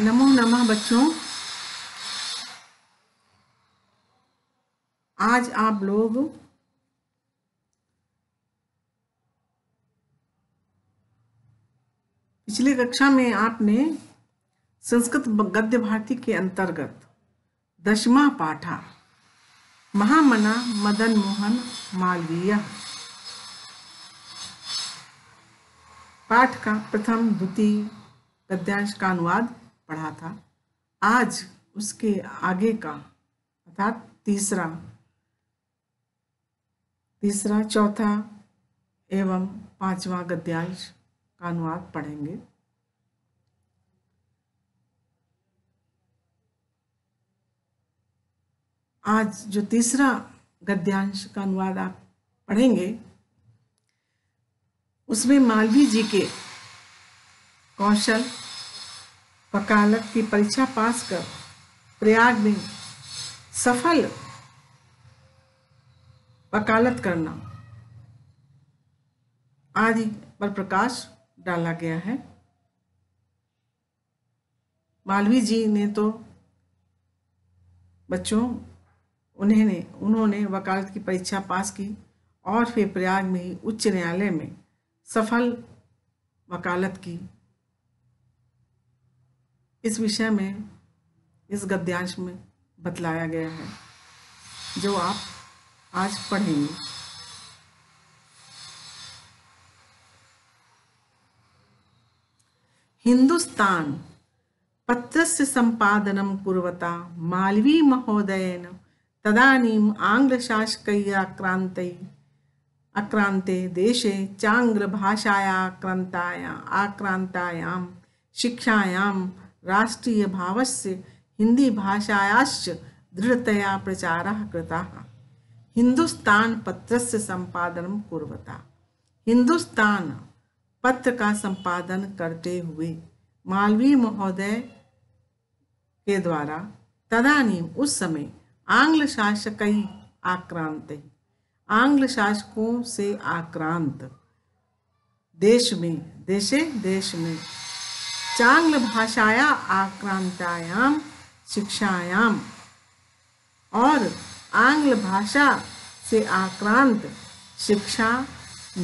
नमो नमः बच्चों आज आप लोग पिछली कक्षा में आपने संस्कृत गद्य भारती के अंतर्गत दशमा पाठा महामना मदन मोहन मालवीय पाठ का प्रथम द्वितीय गद्यांश का अनुवाद पढ़ा था आज उसके आगे का अर्थात तीसरा तीसरा चौथा एवं पांचवा गद्यांश का अनुवाद पढ़ेंगे आज जो तीसरा गद्यांश का अनुवाद आप पढ़ेंगे उसमें मालवी जी के कौशल वकालत की परीक्षा पास कर प्रयाग में सफल वकालत करना आदि पर प्रकाश डाला गया है मालवी जी ने तो बच्चों उन्होंने उन्होंने वकालत की परीक्षा पास की और फिर प्रयाग में उच्च न्यायालय में सफल वकालत की इस विषय में इस गद्यांश में बतलाया गया है जो आप आज पढ़ेंगे हिंदुस्तान पत्र से संपादन कुरता मालवी महोदय आंग्ल शासक आक्रांत आक्रांते देशे आक्रांताया आक्रान्तायां शिक्षायां राष्ट्रीय भाव से हिंदी भाषायाश्च दृढ़तया प्रचार कृता हिंदुस्तान पत्र से संपादन कुरता हिंदुस्तान पत्र का संपादन करते हुए मालवीय महोदय के द्वारा तदानीम उस समय आंग्ल शासक आक्रांत आंग्ल शासकों से आक्रांत देश में देशे देश में भाषाया आक्रांतायाम शिक्षायाम और आंग्ल भाषा से आक्रांत शिक्षा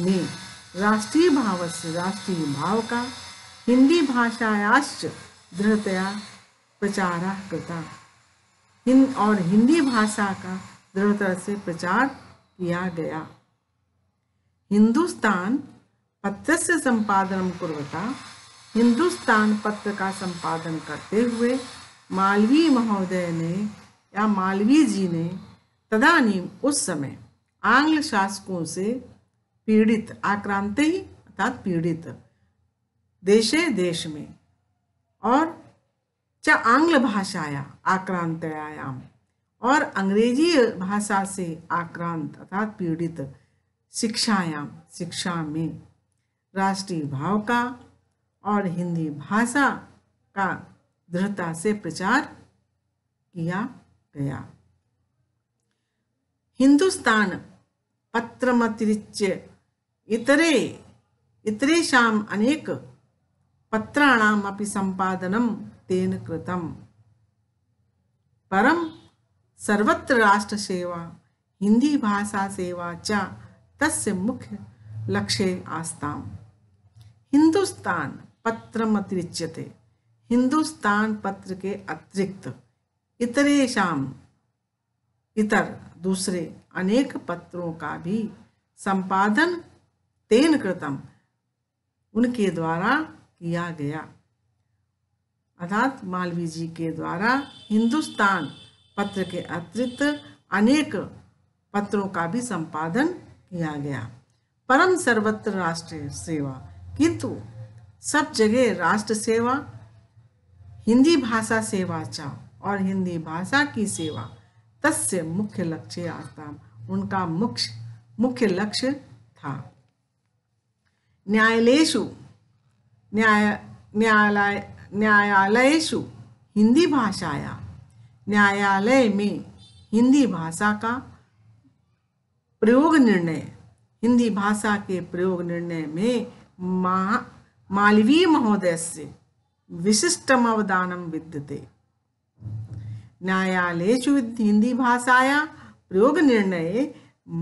में राष्ट्रीय भाव से राष्ट्रीय भाव का हिंदी भाषायाश्च दृढ़तया प्रचार कृता हिंद और हिंदी भाषा का दृढ़ता से प्रचार किया गया हिंदुस्तान पत्र से संपादन कुरता हिंदुस्तान पत्र का संपादन करते हुए मालवीय महोदय ने या मालवीय जी ने तदानीम उस समय आंग्ल शासकों से पीड़ित आक्रांत ही अर्थात पीड़ित देशे देश में और च आंग्ल भाषाया आक्रांतयाम और अंग्रेजी भाषा से आक्रांत अर्थात पीड़ित शिक्षायाम शिक्षा में राष्ट्रीय भाव का और हिंदी भाषा का दृढ़ता से प्रचार किया गया हिंदुस्तान पत्रमतिरिच्य इतरे इतरेषाम् अनेक पत्राणाम अपि संपादनम तेन कृतम परम सर्वत्र भाषा सेवा च तस्य लक्ष्य आस्ताम हिंदुस्तान पत्रम अतिरिच्यते हिंदुस्तान पत्र के अतिरिक्त इतरेशम इतर दूसरे अनेक पत्रों का भी संपादन तेन कृतम उनके द्वारा किया गया अर्थात मालवीय जी के द्वारा हिंदुस्तान पत्र के अतिरिक्त अनेक पत्रों का भी संपादन किया गया परम सर्वत्र राष्ट्रीय सेवा किंतु सब जगह राष्ट्र सेवा हिंदी भाषा सेवा चाव और हिंदी भाषा की सेवा तस्य मुख्य लक्ष्य आस्था उनका मुख्य मुख्य लक्ष्य था न्यायालयेशु न्याय न्यायालय न्यायालयेशु हिंदी भाषाया न्यायालय में हिंदी भाषा का प्रयोग निर्णय हिंदी भाषा के प्रयोग निर्णय में महा मालवीय महोदय से विशिष्ट अवधान विद्यते निर्णय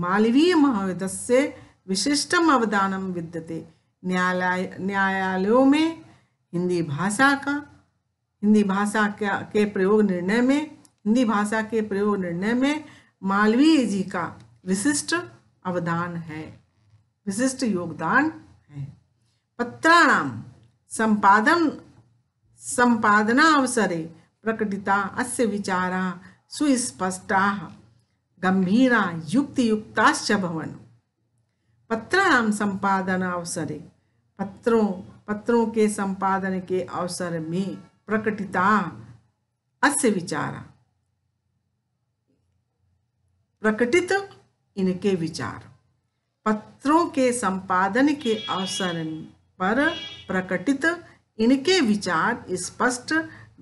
मालवीय महोदय से विशिष्ट अवधान विद्यते न्यायालय न्यायालयों में हिंदी भाषा का हिंदी भाषा के प्रयोग निर्णय में हिंदी भाषा के प्रयोग निर्णय में मालवीय जी का विशिष्ट अवदान है विशिष्ट योगदान पत्राणां सम्पादन सम्पादनावसरे प्रकटिता अस्य विचाराः सुस्पष्टाः गम्भीरा युक्तियुक्ताश्च पत्राणाम संपादन अवसरे पत्रों पत्रों के संपादन के अवसर में प्रकटिता अस्य विचारा प्रकटित इनके विचार पत्रों के संपादन के अवसर में पर प्रकटित इनके विचार स्पष्ट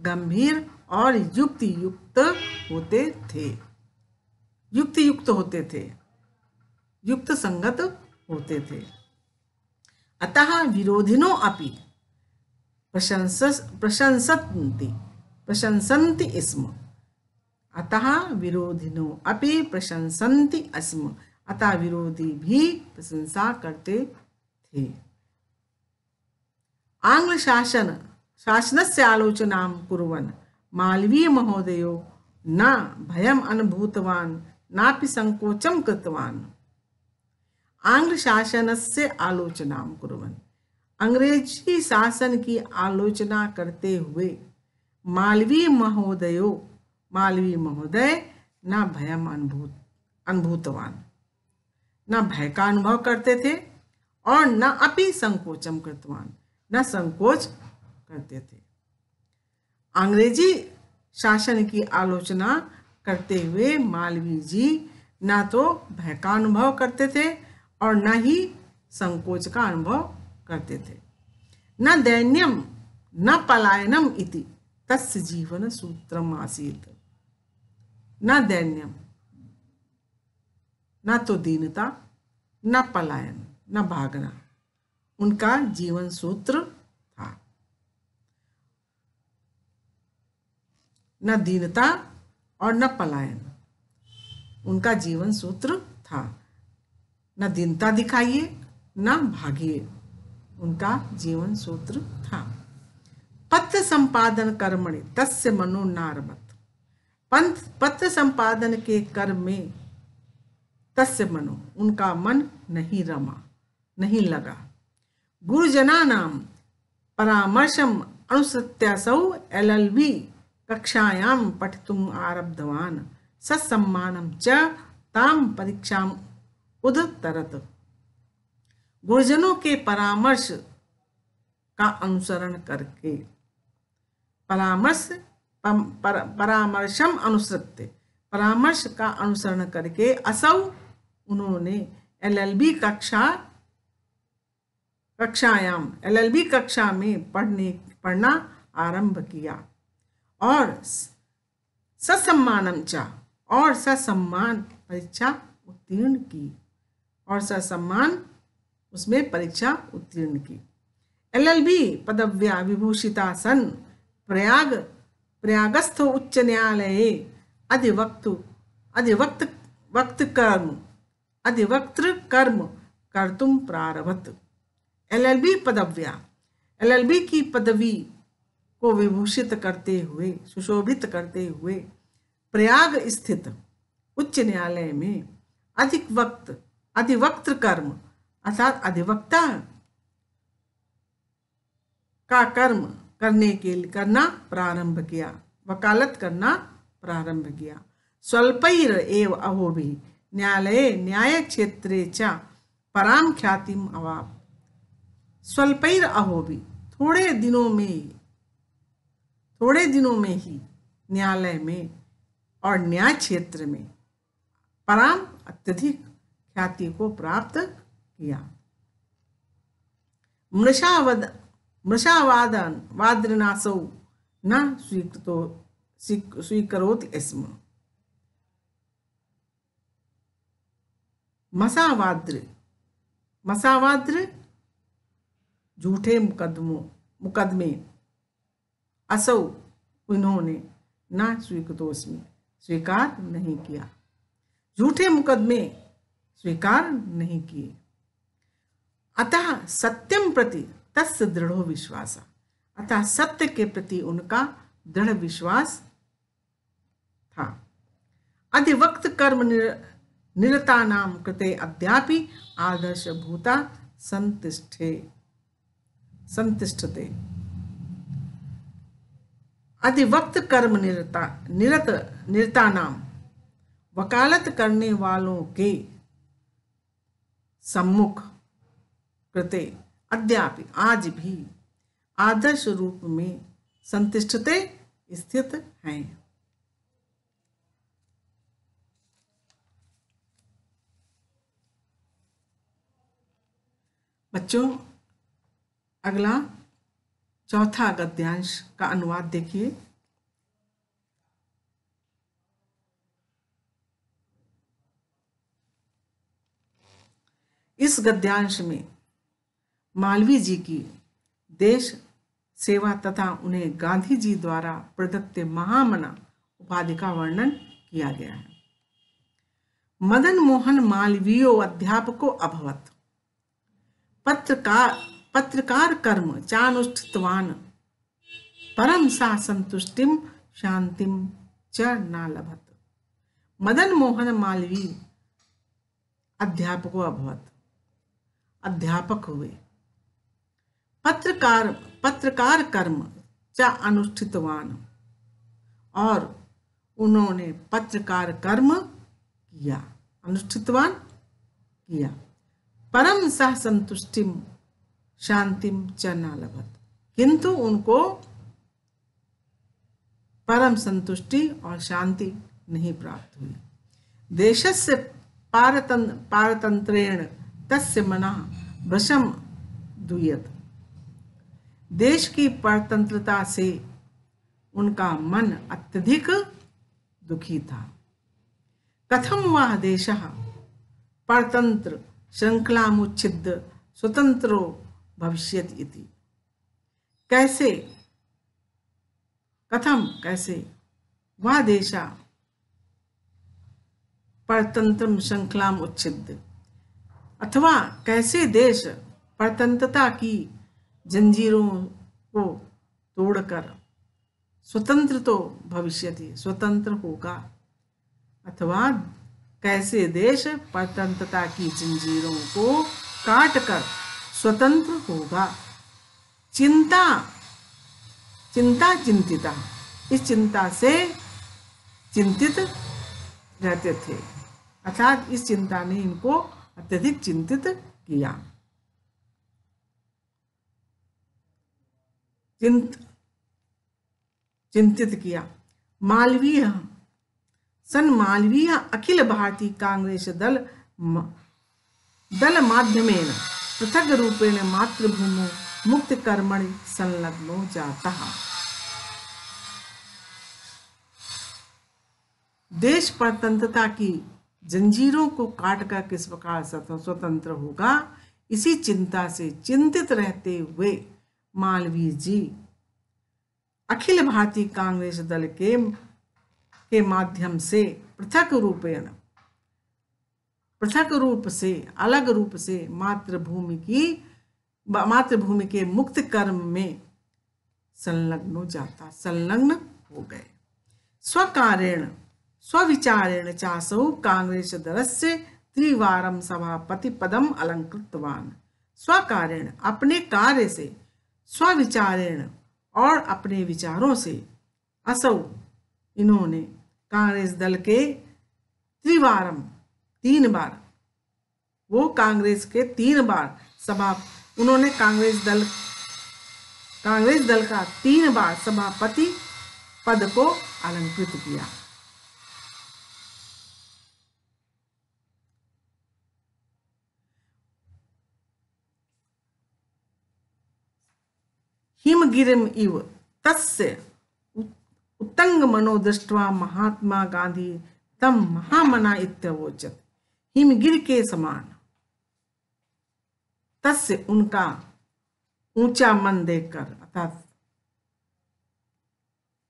गंभीर और युक्ति युक्त होते थे युक्ति युक्त होते थे युक्त संगत होते थे अतः विरोधिनो अपि प्रशंस प्रशंसन्ति प्रशंसन्ति स्म अतः विरोधिनो अपि प्रशंसन्ति स्म अतः विरोधी भी प्रशंसा करते थे आंग्लशासन से आलोचना कुरन मालवीय महोदय न भयम् ना नापि सङ्कोचं आंग्लशासन से आलोचना कुरन अंग्रेजी शासन की आलोचना करते हुए मालवीय महोदयो मालवीय महोदय न भयम अनुभूत अनुभूतवान न भय का अनुभव करते थे और न अपि संकोचम कृतवान न संकोच करते थे अंग्रेजी शासन की आलोचना करते हुए मालवीय जी न तो भय का अनुभव करते थे और न ही संकोच का अनुभव करते थे न दैन्यम न पलायनम इति तस् जीवन सूत्रम आसीत न दैन्यम न तो दीनता न पलायन न भागना उनका जीवन सूत्र था न दीनता और न पलायन उनका जीवन सूत्र था न दीनता दिखाइए न भागिए उनका जीवन सूत्र था पथ संपादन कर्मणि तस्य मनो नारमत पंथ पत्र संपादन के कर्म में तस्य मनो उनका मन नहीं रमा नहीं लगा गुरुजनानां परामर्शम् अनुसृत्यासौ एल् एल् बि कक्षायां पठितुम् आरब्धवान् ससम्मानं च ताम परीक्षाम उदतरत गुरुजनों के परामर्श का अनुसरण करके परामर्श पर, परामर्शम अनुसृत्य परामर्श का अनुसरण करके असौ उन्होंने एलएलबी कक्षा कक्षायाम एलएलबी कक्षा में पढ़ने पढ़ना आरंभ किया और ससम्मानम चा और ससम्मान परीक्षा उत्तीर्ण की और ससम्मान उसमें परीक्षा उत्तीर्ण की एलएलबी पदव्या विभूषिता सन प्रयाग प्रयागस्थ उच्च न्यायालय अधिवक्त अधिवक्त वक्त कर्म अधिवक्त कर्म कर्तुम प्रारभत एलएलबी पदव्या एलएलबी की पदवी को विभूषित करते हुए सुशोभित करते हुए प्रयाग स्थित उच्च न्यायालय में अधिक वक्त अधिवक्त कर्म अर्थात अधिवक्ता का कर्म करने के लिए करना प्रारंभ किया वकालत करना प्रारंभ किया स्वल्पैर एव अहोभि न्यायालय न्याय क्षेत्रे चा पराम ख्याति अवाप स्वल्पैर अहोबी थोड़े दिनों में थोड़े दिनों में ही न्यायालय में और न्याय क्षेत्र में पराम अत्यधिक ख्याति को प्राप्त किया मृषावद मृषावादन वाद्रनासौ न स्वीकृतो स्वीकरोति स्म मसावाद्र मसावाद्र झूठे मुकदमों मुकदमे असौ उन्होंने ना स्वीकृतोष में स्वीकार नहीं किया झूठे मुकदमे स्वीकार नहीं किए अतः सत्यम प्रति तस् दृढ़ो विश्वास अतः सत्य के प्रति उनका दृढ़ विश्वास था अधिवक्त कर्म निर, निरता नाम कृते अद्यापि आदर्श भूता संतिष्ठे संतिष्ठते अधिवक्त कर्म निरता निरत निरता नाम वकालत करने वालों के सम्मुख कृते अद्यापि आज भी आदर्श रूप में संतिष्ठते स्थित हैं बच्चों अगला चौथा गद्यांश का अनुवाद देखिए इस गद्यांश में मालवी जी की देश सेवा तथा उन्हें गांधी जी द्वारा प्रदत्त महामना उपाधि का वर्णन किया गया है मदन मोहन मालवीय अध्यापको अभवत पत्रकार पत्रकार कर्म चानुष्ठितवान परम सा संतुष्टि शांति च न लभत मदन मोहन मालवीय अध्यापको अभवत अध्यापक हुए पत्रकार पत्रकार कर्म च अनुष्ठितवान और उन्होंने पत्रकार कर्म किया अनुष्ठितवान किया परम सह संतुष्टि शांतिम च न लभत किंतु उनको परम संतुष्टि और शांति नहीं प्राप्त हुई देश से पारतंत्रेण तस्य मना भ्रशम दुयत देश की परतंत्रता से उनका मन अत्यधिक दुखी था कथम वह देश परतंत्र श्रृंखला मुच्छिद स्वतंत्रो भविष्य इति कैसे कथम कैसे वह देशा परतंत्र श्रृंखला उच्छिद अथवा कैसे देश परतंत्रता की जंजीरों को तोड़कर स्वतंत्र तो भविष्य स्वतंत्र होगा अथवा कैसे देश परतंत्रता की जंजीरों को काट कर स्वतंत्र होगा चिंता चिंता चिंतिता इस चिंता से चिंतित रहते थे अर्थात इस चिंता ने इनको अत्यधिक चिंतित किया चिंत चिंतित किया मालवीय सन मालवीय अखिल भारतीय कांग्रेस दल दल माध्यमेन मातृभूमो मुक्त कर्मण संलग्नो जाता देश परतंत्रता की जंजीरों को काट कर किस प्रकार स्वतंत्र होगा इसी चिंता से चिंतित रहते हुए मालवीय जी अखिल भारतीय कांग्रेस दल के के माध्यम से पृथक रूपेण पृथक रूप से अलग रूप से मातृभूमि की मातृभूमि के मुक्त कर्म में संलग्न हो जाता संलग्न हो गए स्वकारेण स्विचारेण चासौ कांग्रेस दलस्य त्रिवारम सभापति पदम अलंकृतवान स्वकारेण अपने कार्य से स्विचारेण और अपने विचारों से असौ इन्होंने कांग्रेस दल के त्रिवारम तीन बार वो कांग्रेस के तीन बार सभा उन्होंने कांग्रेस दल कांग्रेस दल का तीन बार सभापति पद को अलंकृत किया हिमगिरिम इव तस्य उत्तंग मनो दृष्टवा महात्मा गांधी तम महामना इतवोचत हिमगिर के समान तस्य उनका ऊंचा मन देखकर अर्थात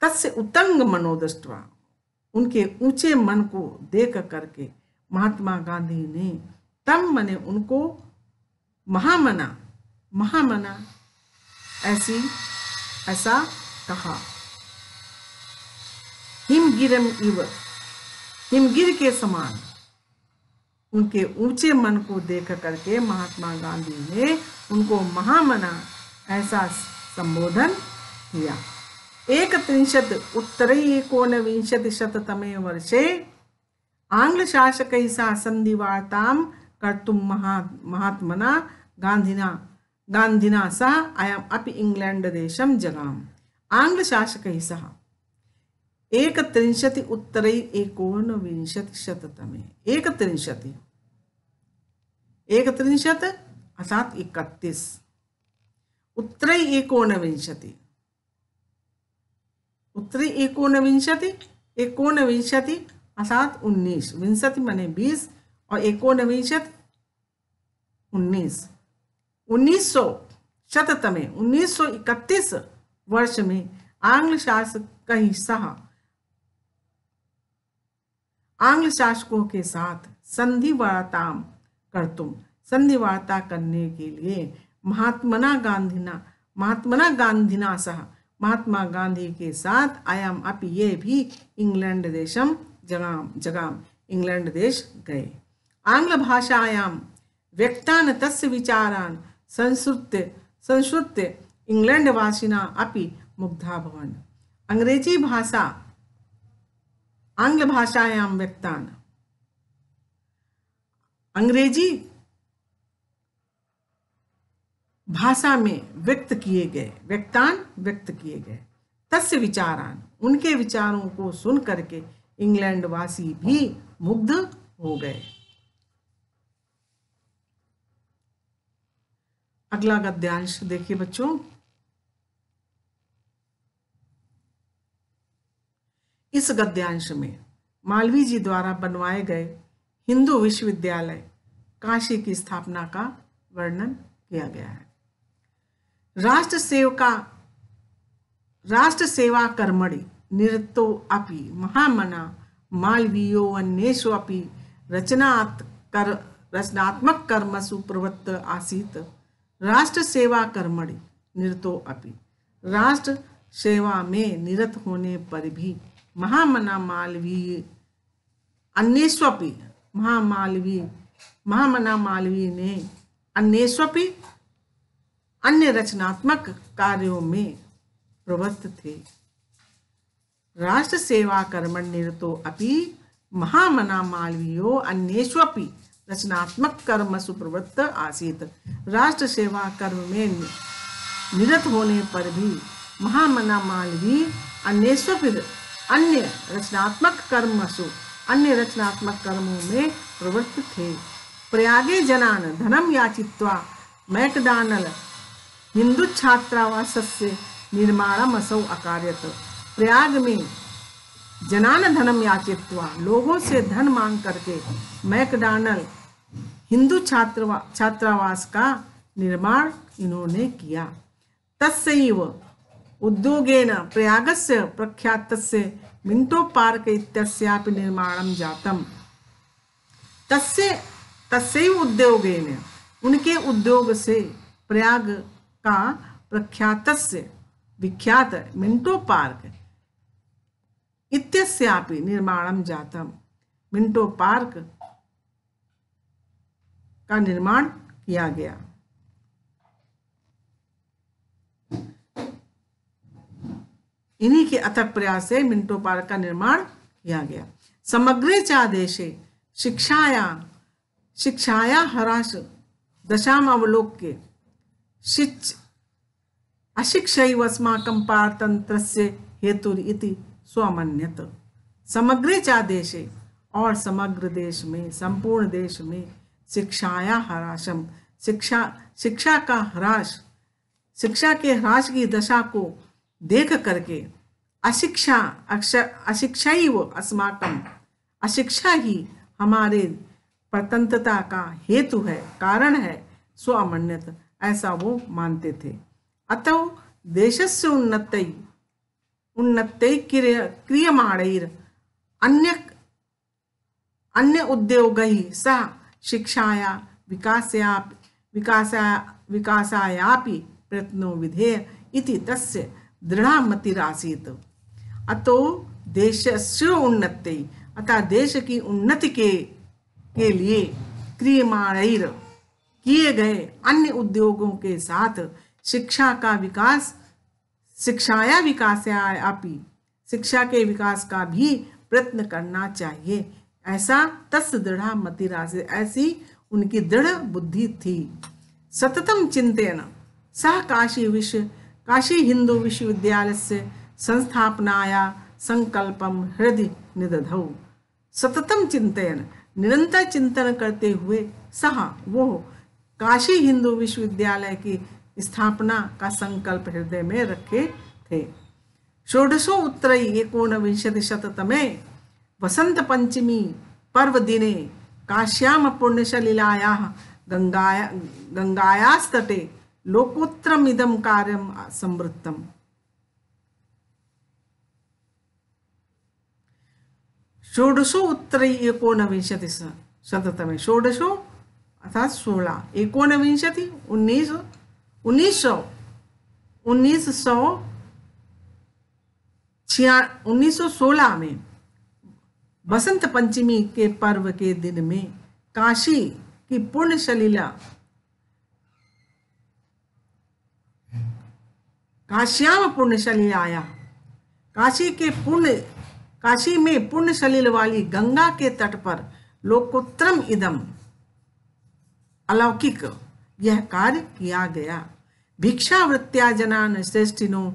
तस्य उतंग मनोदृष्टवा उनके ऊंचे मन को देख करके महात्मा गांधी ने तम मने उनको महामना महामना ऐसी ऐसा कहा हिमगिरम इव हिमगिर के समान उनके ऊंचे मन को देख करके महात्मा गांधी ने उनको महामना ऐसा संबोधन किया एक त्रिंशत् उत्तरी एकोनविंशतिशततमे वर्षे आङ्ग्लशासकैः सह सन्धिवार्तां कर्तुं महा महात्मना गांधीना गांधीना सह इंग्लैंड अपि जगाम आंग्ल शासक सह एक त्रिंशति विंशति एकत्रिंशति एक त्रिंशति एक त्रिंशत अर्थात इकतीस विंशति उत्तरी एकोनविंशति विंशति एकोनविंशति विंशति अर्थात उन्नीस विंशति मने बीस और एकोनविंशति उन्नीस उन्नीस सौ शततमे उन्नीस सौ इकतीस वर्ष में आंग्ल शासक का हिस्सा आंग्ल शासकों के साथ संधि वार्ता कर तुम संधि वार्ता करने के लिए महात्मना गांधीना महात्मना ना सह महात्मा गांधी के साथ आयाम अप ये भी इंग्लैंड देशम जगाम जगाम इंग्लैंड देश गए आंग्ल भाषायाम व्यक्तान तस्य विचारान संस्कृत संस्कृत इंग्लैंड वासिना अपि मुग्धा भवन अंग्रेजी भाषा आंग्ल भाषायां व्यक्तान् अंग्रेजी भाषा में व्यक्त किए गए व्यक्तान व्यक्त किए गए तस्य विचारान उनके विचारों को सुन करके इंग्लैंडवासी भी मुग्ध हो गए अगला गद्यांश देखिए बच्चों इस गद्यांश में मालवीय जी द्वारा बनवाए गए हिंदू विश्वविद्यालय काशी की स्थापना का वर्णन किया गया है राष्ट्र सेवका राष्ट्र सेवा कर्मणि निरतो अपि महामना मालवीयो अन्येषु अपि रचनात् कर रचनात्मक कर्म सुप्रवृत्त आसीत राष्ट्र सेवा कर्मणि निरतो अपि राष्ट्र सेवा में निरत होने पर भी महामना मालवीय अन्यस्वपि महामालवी महामना मालवी ने अन्यस्वी अन्य रचनात्मक कार्यों में प्रवृत्त थे राष्ट्र सेवा कर्मण निरतो अपि महामना अन्य अन्येष्वपि रचनात्मक कर्म सुप्रवृत्त आसित राष्ट्र सेवा कर्म में निरत होने पर भी महामना मालवी अन्येष्वपि अन्य रचनात्मक कर्मसु अन्य रचनात्मक कर्मों में प्रवृत्त थे प्रयागे जनान धनम याचित्वा मैकडॉनल हिंदू छात्रावास से निर्माणम असौ अकार्यत प्रयाग में जनान धनम याचित्वा लोगों से धन मांग करके मैकडानल हिंदू छात्रवा छात्रावास का निर्माण इन्होंने किया तत्सैव उद्योगेन प्रयागस्य प्रख्यातस्य मिन्टो पार्क इत्यस्यापि निर्माणं जातम तस्य उद्योगेन उनके उद्योग से प्रयाग का प्रख्यातस्य विख्यात मिंटो पार्क इत्यस्यापि निर्माणं जातम मिंटो पार्क का निर्माण किया गया इन्हीं के अथक प्रयास से मिंटो पार्क का निर्माण किया गया चा चादेशे शिक्षाया शिक्षाया हराश दशाम अवलोक्य शिच अशिक्षैव अस्माकं पारतंत्रस्य हेतुरिति स्वमन्यत चा चादेशे और समग्र देश में संपूर्ण देश में शिक्षाया हराशम शिक्षा शिक्षा का हराश शिक्षा के हराश की दशा को देख करके अशिक्षा अशिक्षा ही वो अस्माकम अशिक्षा ही हमारे परतंत्रता का हेतु है कारण है स्व अमन्यत ऐसा वो मानते थे अतः देश से उन्नत उन्नत क्रियमाणैर अन्य अन्य उद्योग सह शिक्षाया विकासया विकासा विकासायापि प्रयत्नो विधेय इति तस्य दृढ़ा दृढ़मतिरासीत अतो देश उन्नति अतः देश की उन्नति के के लिए क्रियमाणैर किए गए अन्य उद्योगों के साथ शिक्षा का विकास शिक्षाया विकास आपी शिक्षा के विकास का भी प्रयत्न करना चाहिए ऐसा तस् दृढ़ मतिरा से ऐसी उनकी दृढ़ बुद्धि थी सततम चिंतन सह काशी विश्व काशी हिंदू विश्वविद्यालय से संस्थापनाया संकल्प हृदय निदध सततम चिंतन निरंतर चिंतन करते हुए सह वो काशी हिंदू विश्वविद्यालय की स्थापना का संकल्प हृदय में रखे थे षोडशो एकोन विंशति शततमे वसंत पंचमी पर्व दिने काश्याम पुण्यशलीलाया गंगाया गंगायास्तटे लोकोत्रमिदम कार्यम संवृत्तम षोडशो उत्तर एकोनविंशति शततमे षोडशो अर्थात सोलह एकोनविंशति उन्नीस उन्नीस सौ उन्नीस सौ छिया उन्नीस सौ सोलह में बसंत पंचमी के पर्व के दिन में काशी की पूर्ण शलीला काश्याम पुण्य आया काशी के पुण्य काशी में पुण्य सलील वाली गंगा के तट पर लोकोत्तरम इदम अलौकिक यह कार्य किया गया भिक्षावृत्त्या जनान श्रेष्ठिनो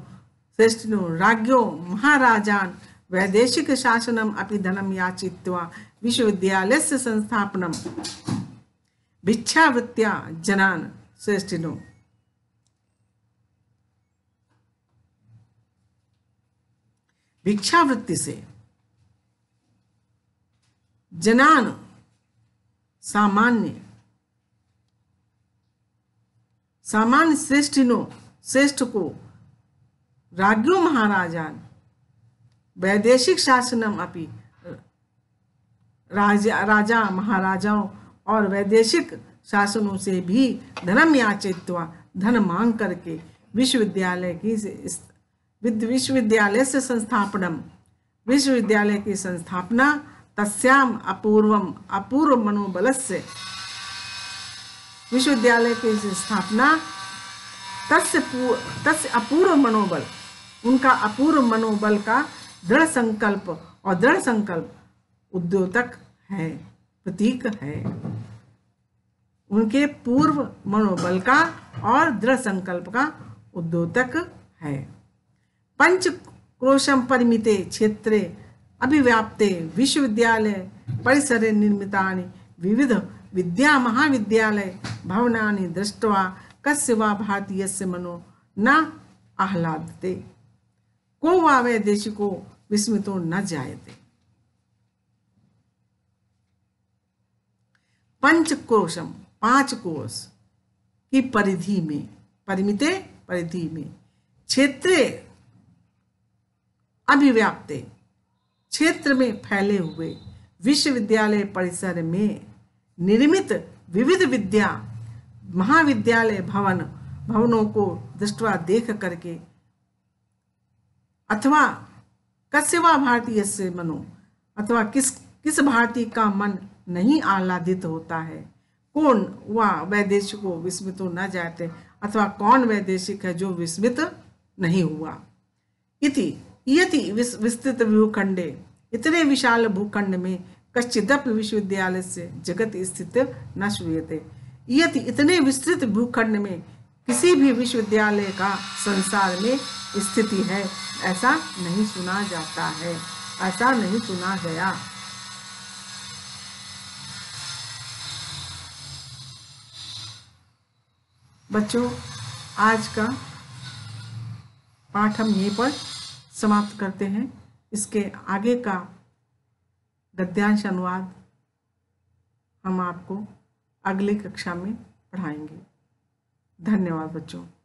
श्रेष्ठिनो राज्यो महाराजान वैदेशिक शासनम अपि धनम याचित्वा विश्वविद्यालय से संस्थापनम भिक्षावृत्त्या जनान श्रेष्ठिनो भिक्षावृत्ति से जनान सामान्य सामान्य श्रेष्ठिनो श्रेष्ठ को राज्यो महाराजान वैदेशिक शासनम अपनी राजा राजा महाराजाओं और वैदेशिक शासनों से भी धर्म याचित्व धन मांग करके विश्वविद्यालय की विश्वविद्यालय से संस्थापनम विश्वविद्यालय की संस्थापना तस्याम अपूर्वम अपूर्व मनोबल से विश्वविद्यालय की स्थापना तस्य तस्य अपूर्व मनोबल उनका अपूर्व मनोबल का दृढ़ संकल्प और दृढ़ संकल्प उद्योतक है प्रतीक है उनके पूर्व मनोबल का और दृढ़ संकल्प का उद्योतक है क्रोशम परिमिते क्षेत्रे अभिव्याप्ते विश्वविद्यालय परिसरे निर्मिता विविध महाविद्यालय भवना दृष्टवा कस्य वा भारतीयस्य मनो न आह्लादते को वा वैदेशिको विस्मितो न जायते कोशम पांच कोष की परिधि में परिमिते परिधि में क्षेत्रे अभिव्याप्त क्षेत्र में फैले हुए विश्वविद्यालय परिसर में निर्मित विविध विद्या महाविद्यालय भवन भवनों को दृष्टवा देख करके अथवा कस्यवा भारतीय से मनो अथवा किस किस भारतीय का मन नहीं आह्लादित होता है कौन वैदेश को विस्मित न जाते अथवा कौन वैदेशिक है जो विस्मित नहीं हुआ इति यति विस विस्तृत भूखंडे इतने विशाल भूखंड में कश्चिदप विश्वविद्यालय से जगत स्थित न शूयते यति इतने विस्तृत भूखंड में किसी भी विश्वविद्यालय का संसार में स्थिति है ऐसा नहीं सुना जाता है ऐसा नहीं सुना गया बच्चों आज का पाठ हम यहीं पर समाप्त करते हैं इसके आगे का गद्यांश अनुवाद हम आपको अगली कक्षा में पढ़ाएंगे धन्यवाद बच्चों